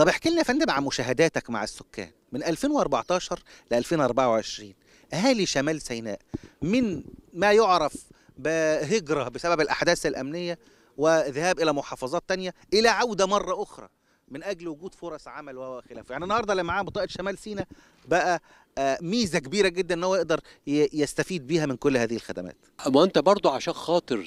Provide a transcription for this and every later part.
طب احكي لنا يا فندم عن مشاهداتك مع السكان من 2014 ل 2024 اهالي شمال سيناء من ما يعرف بهجره بسبب الاحداث الامنيه وذهاب الى محافظات تانية الى عوده مره اخرى من اجل وجود فرص عمل وخلافه يعني النهارده اللي معاه بطاقه شمال سينا بقى آه، ميزه كبيره جدا ان هو يقدر يستفيد بيها من كل هذه الخدمات ما انت برضو عشان خاطر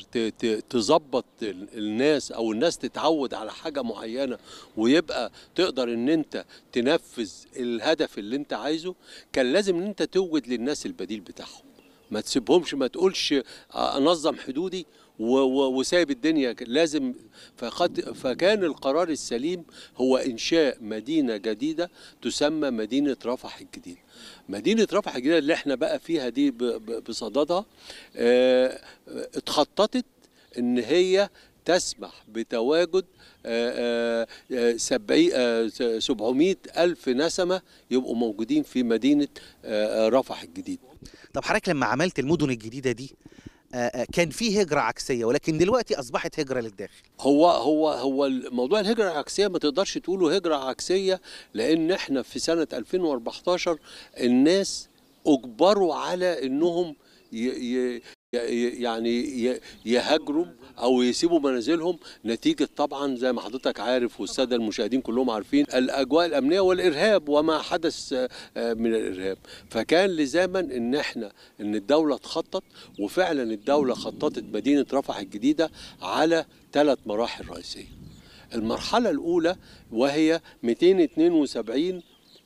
تظبط الناس او الناس تتعود على حاجه معينه ويبقى تقدر ان انت تنفذ الهدف اللي انت عايزه كان لازم ان انت توجد للناس البديل بتاعهم ما تسيبهمش ما تقولش آه، انظم حدودي وسايب الدنيا لازم فقد فكان القرار السليم هو انشاء مدينه جديده تسمى مدينه رفح الجديده مدينه رفح الجديده اللي احنا بقى فيها دي بصددها اه اتخططت ان هي تسمح بتواجد 700 آه، آه، آه، ألف نسمة يبقوا موجودين في مدينة رفح الجديد طب حضرتك لما عملت المدن الجديدة دي آه، آه، كان في هجره عكسيه ولكن دلوقتي اصبحت هجره للداخل هو هو هو موضوع الهجره العكسيه ما تقدرش تقوله هجره عكسيه لان احنا في سنه 2014 الناس اجبروا على انهم يعني يهاجروا او يسيبوا منازلهم نتيجه طبعا زي ما حضرتك عارف والساده المشاهدين كلهم عارفين الاجواء الامنيه والارهاب وما حدث آه، من الارهاب فكان لزاما ان احنا ان الدوله تخطط وفعلا الدوله خططت مدينه رفح الجديده على ثلاث مراحل رئيسيه المرحله الاولى وهي 272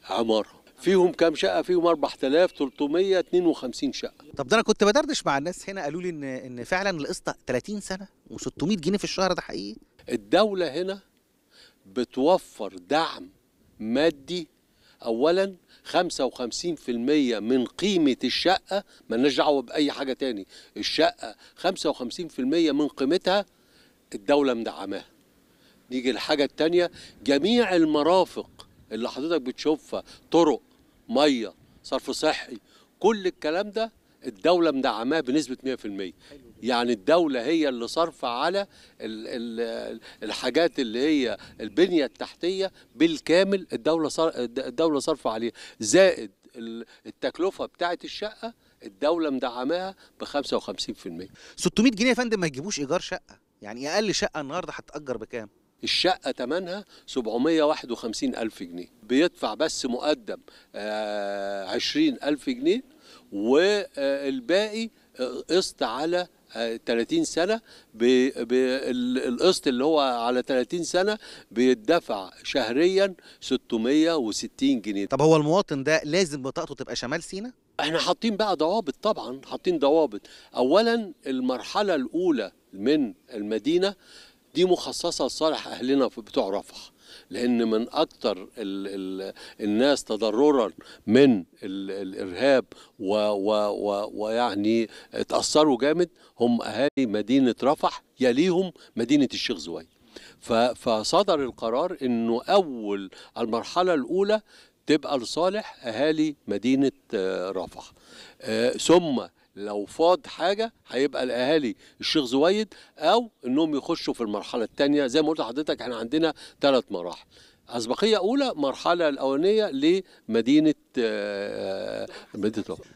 عماره فيهم كام شقه فيهم 4352 شقه طب ده انا كنت بدردش مع الناس هنا قالوا لي ان ان فعلا القسط 30 سنه و600 جنيه في الشهر ده حقيقي الدوله هنا بتوفر دعم مادي اولا 55% من قيمة الشقة ملناش دعوة بأي حاجة تاني الشقة 55% من قيمتها الدولة مدعماها نيجي الحاجة التانية جميع المرافق اللي حضرتك بتشوفها طرق ميه صرف صحي كل الكلام ده الدوله مدعماه بنسبه 100% حلو. يعني الدوله هي اللي صارفه على الحاجات اللي هي البنيه التحتيه بالكامل الدوله الدوله صارفه عليها زائد التكلفه بتاعه الشقه الدوله مدعماها ب 55% 600 جنيه يا فندم ما يجيبوش ايجار شقه يعني اقل شقه النهارده هتاجر بكام الشقة تمنها 751 ألف جنيه بيدفع بس مقدم 20 آه، ألف جنيه والباقي آه، قسط على 30 آه، سنة القسط اللي هو على 30 سنة بيدفع شهريا 660 جنيه طب هو المواطن ده لازم بطاقته تبقى شمال سينا؟ احنا حاطين بقى ضوابط طبعا حاطين ضوابط اولا المرحلة الاولى من المدينة دي مخصصه لصالح اهلنا بتوع رفح لان من اكثر ال ال الناس تضررا من ال الارهاب ويعني اتاثروا جامد هم اهالي مدينه رفح يليهم مدينه الشيخ زويل فصدر القرار انه اول المرحله الاولى تبقى لصالح اهالي مدينه آه، رفح آه، ثم لو فاض حاجه هيبقى الاهالي الشيخ زويد او انهم يخشوا في المرحله الثانيه زي ما قلت لحضرتك احنا عندنا ثلاث مراحل أسبقية أولى مرحلة الأولانية لمدينة آه، مدينة